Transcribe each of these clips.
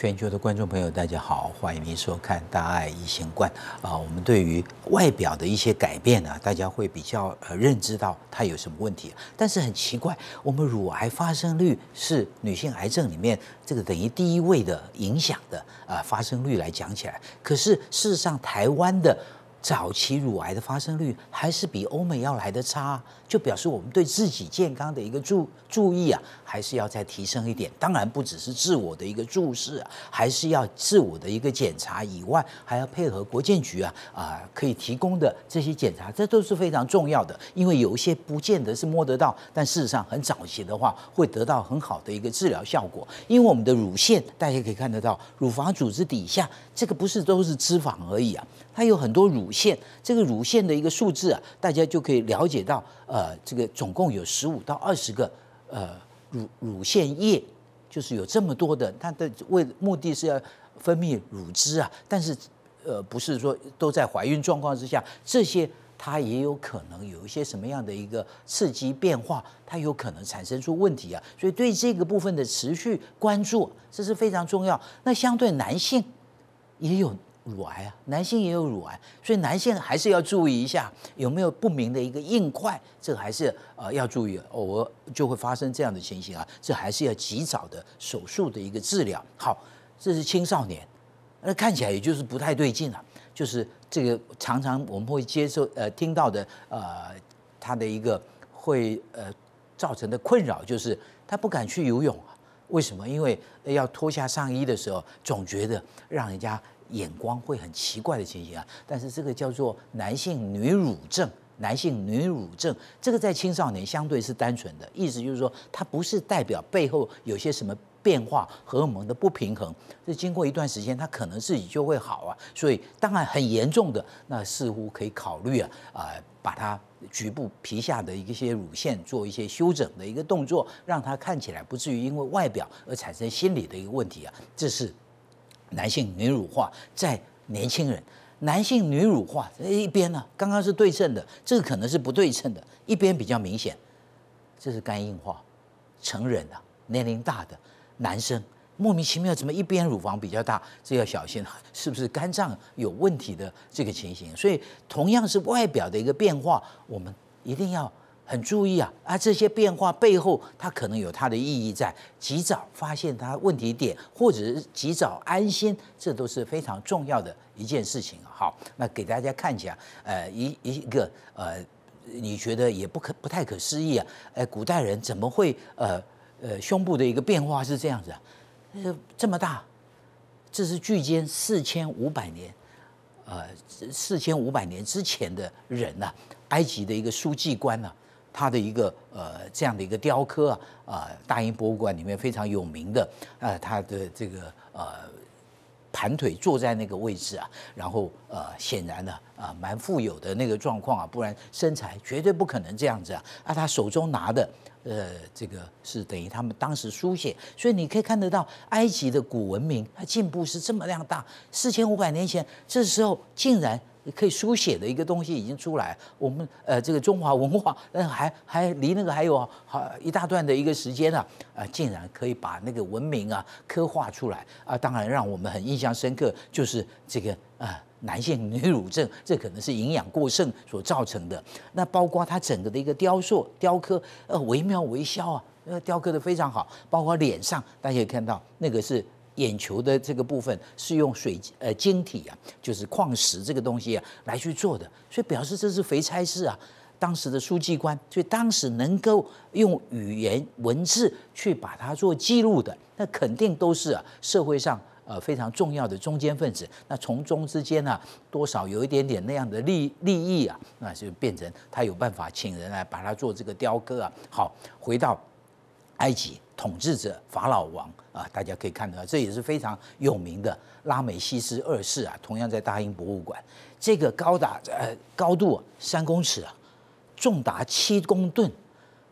全球的观众朋友，大家好，欢迎您收看《大爱一线观》啊。我们对于外表的一些改变啊，大家会比较呃认知到它有什么问题。但是很奇怪，我们乳癌发生率是女性癌症里面这个等于第一位的影响的啊发生率来讲起来，可是事实上台湾的早期乳癌的发生率还是比欧美要来的差。就表示我们对自己健康的一个注注意啊，还是要再提升一点。当然不只是自我的一个注视啊，还是要自我的一个检查以外，还要配合国建局啊啊可以提供的这些检查，这都是非常重要的。因为有一些不见得是摸得到，但事实上很早期的话，会得到很好的一个治疗效果。因为我们的乳腺，大家可以看得到，乳房组织底下这个不是都是脂肪而已啊，它有很多乳腺。这个乳腺的一个数字啊，大家就可以了解到呃。呃，这个总共有十五到二十个，呃，乳乳腺液，就是有这么多的，它的为目的是要分泌乳汁啊，但是，呃，不是说都在怀孕状况之下，这些它也有可能有一些什么样的一个刺激变化，它有可能产生出问题啊，所以对这个部分的持续关注，这是非常重要。那相对男性也有。乳癌啊，男性也有乳癌，所以男性还是要注意一下有没有不明的一个硬块，这个还是呃要注意，偶尔就会发生这样的情形啊，这还是要及早的手术的一个治疗。好，这是青少年，那看起来也就是不太对劲了，就是这个常常我们会接受呃听到的呃他的一个会呃造成的困扰就是他不敢去游泳啊，为什么？因为要脱下上衣的时候总觉得让人家。眼光会很奇怪的情形啊，但是这个叫做男性女乳症，男性女乳症，这个在青少年相对是单纯的，意思就是说它不是代表背后有些什么变化、荷尔蒙的不平衡，这经过一段时间，它可能自己就会好啊。所以当然很严重的，那似乎可以考虑啊，啊，把它局部皮下的一些乳腺做一些修整的一个动作，让它看起来不至于因为外表而产生心理的一个问题啊，这是。男性、女乳化在年轻人，男性、女乳化一边呢，刚刚是对称的，这个可能是不对称的，一边比较明显。这是肝硬化，成人的年龄大的男生，莫名其妙怎么一边乳房比较大，这要小心了，是不是肝脏有问题的这个情形？所以同样是外表的一个变化，我们一定要。很注意啊啊！这些变化背后，它可能有它的意义在。及早发现它问题点，或者是及早安心，这都是非常重要的一件事情。好，那给大家看一下，呃，一一个呃，你觉得也不可不太可思议啊？哎，古代人怎么会呃呃胸部的一个变化是这样子啊？呃，这么大，这是距今四千五百年，呃，四千五百年之前的人呐，埃及的一个书记官呐。他的一个呃这样的一个雕刻啊呃、大英博物馆里面非常有名的呃，他的这个呃盘腿坐在那个位置啊，然后呃显然呢啊蛮富有的那个状况啊，不然身材绝对不可能这样子啊，啊他手中拿的呃这个是等于他们当时书写，所以你可以看得到埃及的古文明，它进步是这么量大，四千五百年前这时候竟然。可以书写的一个东西已经出来，我们呃，这个中华文化，那 还还离那个还有好一大段的一个时间呢，啊，竟然可以把那个文明啊刻画出来啊，当然让我们很印象深刻，就是这个啊，男性女乳症，这可能是营养过剩所造成的。那包括它整个的一个雕塑雕刻，呃，惟妙惟肖啊，呃，雕刻的非常好，包括脸上大家看到那个是。眼球的这个部分是用水呃晶体啊，就是矿石这个东西啊来去做的，所以表示这是肥差事啊。当时的书记官，所以当时能够用语言文字去把它做记录的，那肯定都是啊社会上呃非常重要的中间分子。那从中之间呢，多少有一点点那样的利利益啊，那就变成他有办法请人来把它做这个雕刻啊。好，回到。埃及统治者法老王啊，大家可以看到，这也是非常有名的拉美西斯二世啊，同样在大英博物馆，这个高达呃高度三公尺啊，重达七公吨，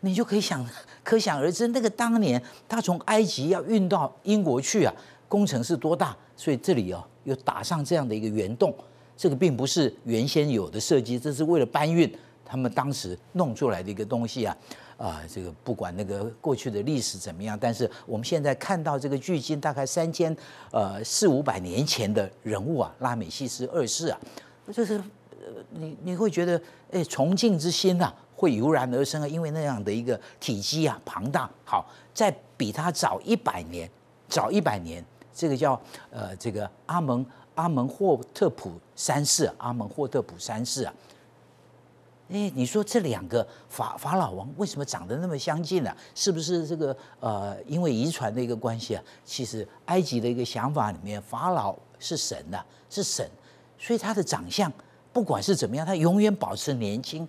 你就可以想可想而知，那个当年他从埃及要运到英国去啊，工程是多大，所以这里啊又打上这样的一个圆洞，这个并不是原先有的设计，这是为了搬运他们当时弄出来的一个东西啊。啊，这个不管那个过去的历史怎么样，但是我们现在看到这个距今大概三千呃四五百年前的人物啊，拉美西斯二世啊，就是你你会觉得哎崇敬之心啊会油然而生啊，因为那样的一个体积啊庞大。好，在比他早一百年，早一百年，这个叫呃这个阿蒙阿蒙霍特普三世，阿蒙霍特普三世啊。哎，你说这两个法法老王为什么长得那么相近呢？是不是这个呃，因为遗传的一个关系啊？其实埃及的一个想法里面，法老是神的，是神，所以他的长相不管是怎么样，他永远保持年轻，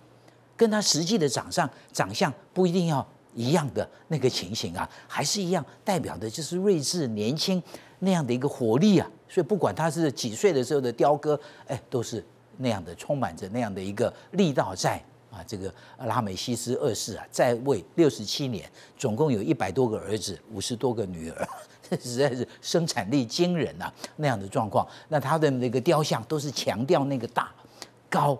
跟他实际的长相长相不一定要一样的那个情形啊，还是一样，代表的就是睿智、年轻那样的一个活力啊。所以不管他是几岁的时候的雕刻，哎，都是。那样的充满着那样的一个力道在啊，这个拉美西斯二世啊，在位六十七年，总共有一百多个儿子，五十多个女儿，实在是生产力惊人呐！那样的状况，那他的那个雕像都是强调那个大、高、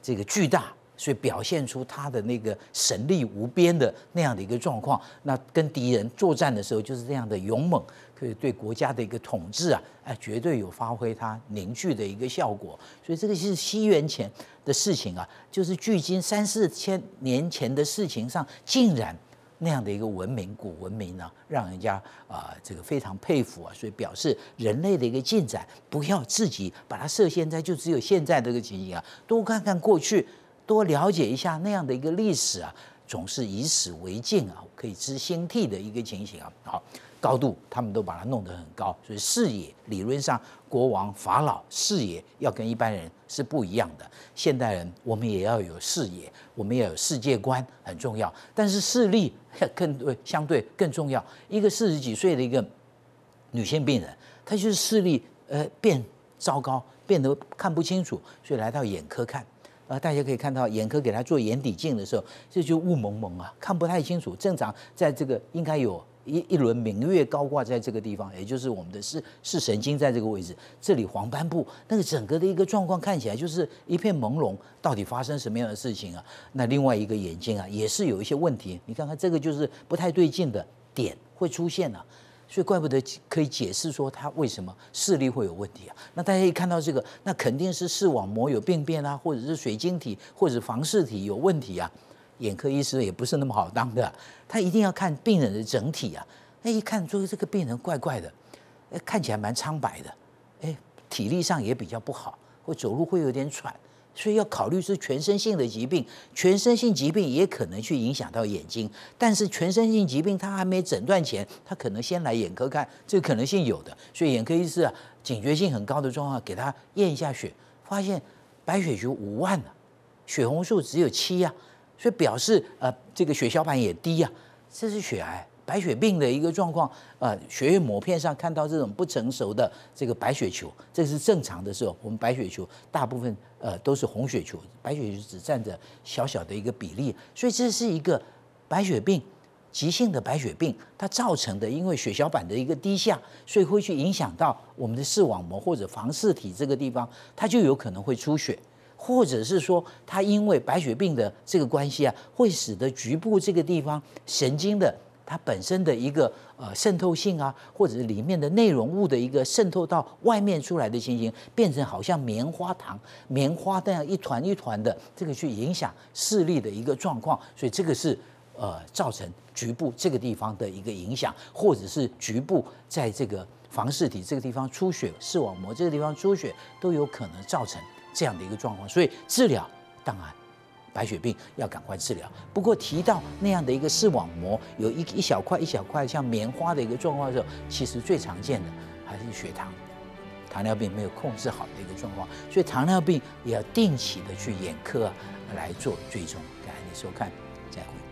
这个巨大。所以表现出他的那个神力无边的那样的一个状况，那跟敌人作战的时候就是这样的勇猛，可以对国家的一个统治啊，哎，绝对有发挥它凝聚的一个效果。所以这个是西元前的事情啊，就是距今三四千年前的事情上，竟然那样的一个文明，古文明呢，让人家啊这个非常佩服啊。所以表示人类的一个进展，不要自己把它设现在，就只有现在这个情形啊，多看看过去。多了解一下那样的一个历史啊，总是以史为镜啊，可以知兴替的一个情形啊。好，高度他们都把它弄得很高，所以视野理论上，国王法老视野要跟一般人是不一样的。现代人我们也要有视野，我们要有世界观很重要，但是视力 更相对更重要。一个四十几岁的一个女性病人，她就是视力呃变糟糕，变得看不清楚，所以来到眼科看。啊，大家可以看到眼科给他做眼底镜的时候，这就雾蒙蒙啊，看不太清楚。正常在这个应该有一一轮明月高挂在这个地方，也就是我们的视视神经在这个位置，这里黄斑部那个整个的一个状况看起来就是一片朦胧。到底发生什么样的事情啊？那另外一个眼睛啊也是有一些问题，你看看这个就是不太对劲的点会出现了。所以怪不得可以解释说他为什么视力会有问题啊？那大家一看到这个，那肯定是视网膜有病变啊，或者是水晶体或者房事体有问题啊。眼科医师也不是那么好当的，他一定要看病人的整体啊。那一看说这个病人怪怪的，看起来蛮苍白的，哎，体力上也比较不好，会走路会有点喘。所以要考虑是全身性的疾病，全身性疾病也可能去影响到眼睛，但是全身性疾病他还没诊断前，他可能先来眼科看，这个可能性有的，所以眼科医师啊，警觉性很高的状况，给他验一下血，发现白血球五万了，血红素只有七呀，所以表示呃这个血小板也低呀，这是血癌。白血病的一个状况，呃，血液膜片上看到这种不成熟的这个白血球，这是正常的时候，我们白血球大部分呃都是红血球，白血球只占着小小的一个比例，所以这是一个白血病，急性的白血病，它造成的因为血小板的一个低下，所以会去影响到我们的视网膜或者房视体这个地方，它就有可能会出血，或者是说它因为白血病的这个关系啊，会使得局部这个地方神经的。它本身的一个呃渗透性啊，或者是里面的内容物的一个渗透到外面出来的情形，变成好像棉花糖、棉花那样一团一团的，这个去影响视力的一个状况，所以这个是呃造成局部这个地方的一个影响，或者是局部在这个房视体这个地方出血、视网膜这个地方出血都有可能造成这样的一个状况，所以治疗当然。白血病要赶快治疗。不过提到那样的一个视网膜有一一小块一小块像棉花的一个状况的时候，其实最常见的还是血糖，糖尿病没有控制好的一个状况。所以糖尿病也要定期的去眼科来做追踪。感谢你收看，再会。